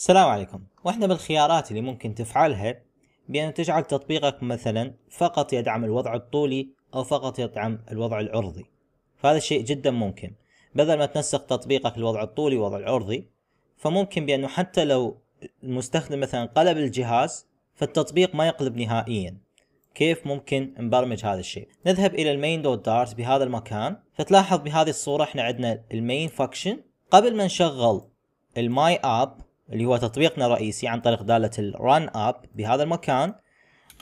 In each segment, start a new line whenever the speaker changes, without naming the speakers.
السلام عليكم واحدة من الخيارات اللي ممكن تفعلها بأن تجعل تطبيقك مثلا فقط يدعم الوضع الطولي أو فقط يدعم الوضع العرضي فهذا الشيء جدا ممكن بدل ما تنسق تطبيقك الوضع الطولي والوضع العرضي فممكن بأنه حتى لو المستخدم مثلا قلب الجهاز فالتطبيق ما يقلب نهائيا كيف ممكن نبرمج هذا الشيء نذهب الى المين دوت دارت بهذا المكان فتلاحظ بهذه الصورة احنا عندنا المين فاكشن قبل ما نشغل الماي اب اللي هو تطبيقنا الرئيسي عن طريق دالة الران اب بهذا المكان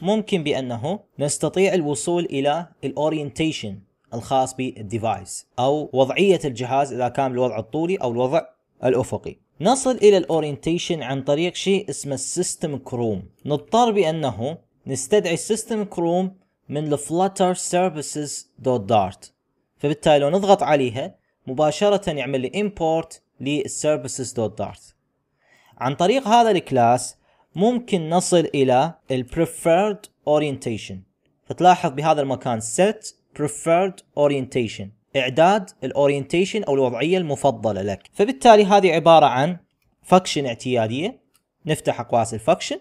ممكن بأنه نستطيع الوصول إلى الأورينتيشن الخاص بالديفايس أو وضعية الجهاز إذا كان الوضع الطولي أو الوضع الأفقي نصل إلى الأورينتيشن عن طريق شيء اسمه السيستم كروم نضطر بأنه نستدعي السيستم كروم من flutter سيرفيسز دوت دارت فبالتالي لو نضغط عليها مباشرة يعمل لي import للسيرفيسز دوت دارت عن طريق هذا الكلاس ممكن نصل الى ال preferred orientation فتلاحظ بهذا المكان set preferred orientation اعداد الاورينتيشن او الوضعيه المفضله لك فبالتالي هذه عباره عن function اعتياديه نفتح اقواس function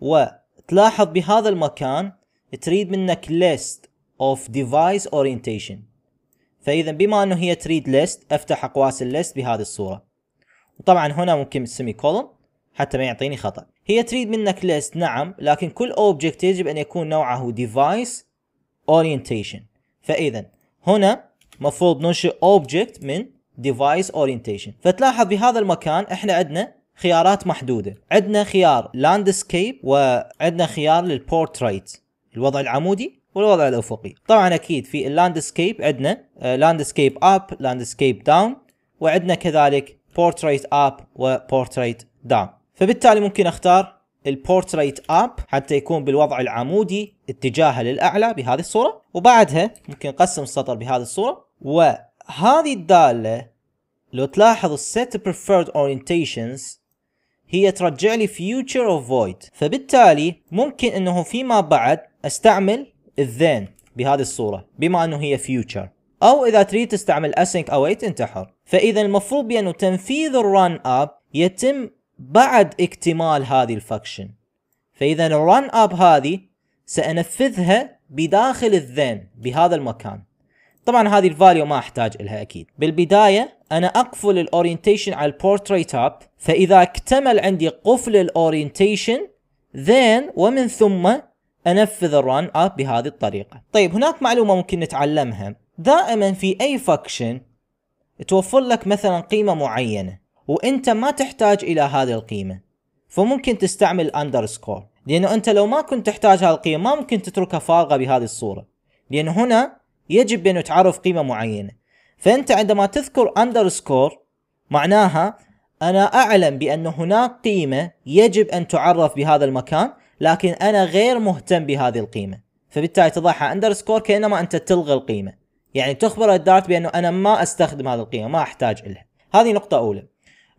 وتلاحظ بهذا المكان تريد منك list of device orientation فاذا بما انه هي تريد list افتح اقواس الليست بهذه الصوره وطبعا هنا ممكن السيمي كولون حتى ما يعطيني خطأ هي تريد منك ليست نعم لكن كل اوبجكت يجب ان يكون نوعه ديفايس اورينتيشن فاذا هنا مفروض ننشئ اوبجكت من ديفايس اورينتيشن فتلاحظ بهذا المكان احنا عندنا خيارات محدوده عندنا خيار لاندسكيب وعندنا خيار للبورتريت الوضع العمودي والوضع الافقي طبعا اكيد في اللاندسكيب عندنا لاندسكيب اب لاندسكيب داون وعندنا كذلك بورتريت اب وبورتريت داون فبالتالي ممكن اختار البورتريت اب حتى يكون بالوضع العمودي اتجاهه للاعلى بهذه الصوره وبعدها ممكن اقسم السطر بهذه الصوره وهذه الداله لو تلاحظ السيت بريفيرد اورينتيشنز هي ترجع لي فيوتشر اوف فويد فبالتالي ممكن انه فيما بعد استعمل الذين بهذه الصوره بما انه هي فيوتشر او اذا تريد تستعمل async await تنتحر فاذا المفروض بانه تنفيذ الرن اب يتم بعد اكتمال هذه الفاكشن فاذا الرن اب هذه سانفذها بداخل الذين بهذا المكان طبعا هذه الفاليو ما احتاج لها اكيد بالبدايه انا اقفل الاورينتيشن على البورتريت اب فاذا اكتمل عندي قفل الاورينتيشن ذين ومن ثم انفذ الران اب بهذه الطريقه طيب هناك معلومه ممكن نتعلمها دائما في اي فاكشن توفر لك مثلا قيمة معينة وانت ما تحتاج الى هذه القيمة فممكن تستعمل underscore لانه انت لو ما كنت تحتاج هذه القيمة ما ممكن تتركها فارغة بهذه الصورة لان هنا يجب انه تعرف قيمة معينة فانت عندما تذكر اندرسكور معناها انا اعلم بان هناك قيمة يجب ان تعرف بهذا المكان لكن انا غير مهتم بهذه القيمة فبالتالي تضعها اندرسكور كانما انت تلغي القيمة يعني تخبر الدات بانه انا ما استخدم هذه القيمه ما احتاج لها هذه نقطه اولى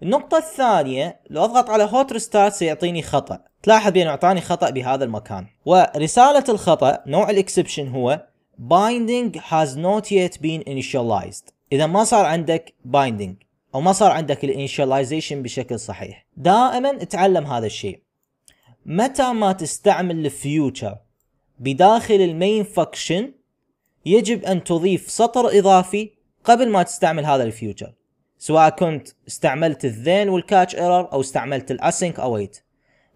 النقطة الثانية لو اضغط على هوت ريستارت سيعطيني خطأ تلاحظ بانه اعطاني خطأ بهذا المكان ورسالة الخطأ نوع الاكسبشن هو binding has not yet been initialized اذا ما صار عندك binding او ما صار عندك الانيشاليزيشن بشكل صحيح دائما اتعلم هذا الشيء متى ما تستعمل الفيوتشر بداخل المين فانكشن يجب ان تضيف سطر اضافي قبل ما تستعمل هذا الفيوتشر سواء كنت استعملت الذين والكاتش ايرور او استعملت الاسync اويت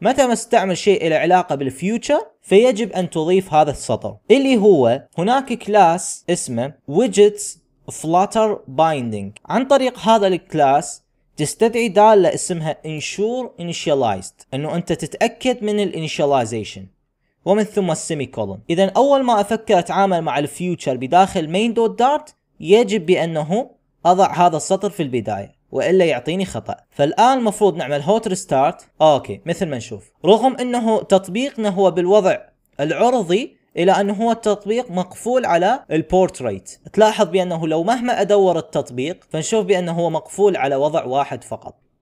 متى ما استعمل شيء له علاقة بالفيوتشر فيجب أن تضيف هذا السطر اللي هو هناك كلاس اسمه widgets flutter binding عن طريق هذا الكلاس تستدعي دالة اسمها ensure initialized انه انت تتأكد من الانيشاليزيشن ومن ثم السيمي كولون اذا اول ما افكر اتعامل مع الفيوتشر بداخل مين دوت دارت يجب بانه اضع هذا السطر في البدايه والا يعطيني خطا فالان المفروض نعمل هوت ريستارت اوكي مثل ما نشوف رغم انه تطبيقنا هو بالوضع العرضي الى انه هو التطبيق مقفول على البورتريت تلاحظ بانه لو مهما ادور التطبيق فنشوف بانه هو مقفول على وضع واحد فقط